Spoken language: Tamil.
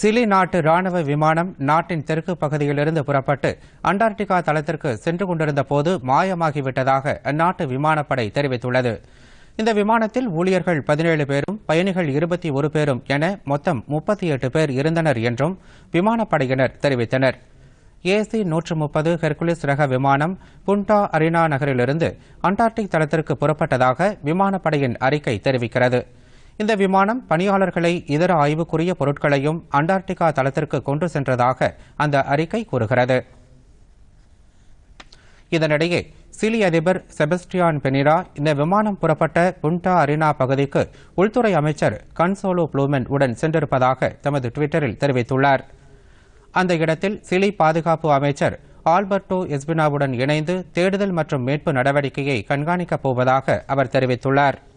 சிலி நாட்டு ராணுவ விமானம் நாட்டின் தெற்கு பகுதியிலிருந்து புறப்பட்டு அண்டார்டிகா தளத்திற்கு சென்று கொண்டிருந்த போது மாயமாகிவிட்டதாக அந்நாட்டு விமானப்படை தெரிவித்துள்ளது இந்த விமானத்தில் ஊழியர்கள் பதினேழு பேரும் பயணிகள் இருபத்தி ஒரு பேரும் என மொத்தம் முப்பத்தி எட்டு பேர் இருந்தனர் என்றும் விமானப்படையினர் தெரிவித்தனர் ஏசி நூற்று முப்பது ஹெர்குலிஸ் ரக விமானம் புண்டா அரினா நகரிலிருந்து அண்டார்டிக் தளத்திற்கு புறப்பட்டதாக விமானப்படையின் அறிக்கை தெரிவிக்கிறது இந்த விமானம் பணியாளர்களை இதர ஆய்வுக்குரிய பொருட்களையும் அண்டார்டிகா தளத்திற்கு கொண்டு சென்றதாக அந்த அறிக்கை கூறுகிறது இதனிடையே சிலி அதிபர் செபஸ்டியான் பெனிரா இந்த விமானம் புறப்பட்ட புண்டா அரினா பகுதிக்கு உள்துறை அமைச்சர் கன்சோலோ புளூமென் உடன் சென்றிருப்பதாக தமது டுவிட்டரில் தெரிவித்துள்ளார் அந்த இடத்தில் சிலி பாதுகாப்பு அமைச்சர் ஆல்பர்டோ எஸ்பினாவுடன் இணைந்து தேடுதல் மற்றும் மீட்பு நடவடிக்கையை கண்காணிக்கப் போவதாக அவர் தெரிவித்துள்ளாா்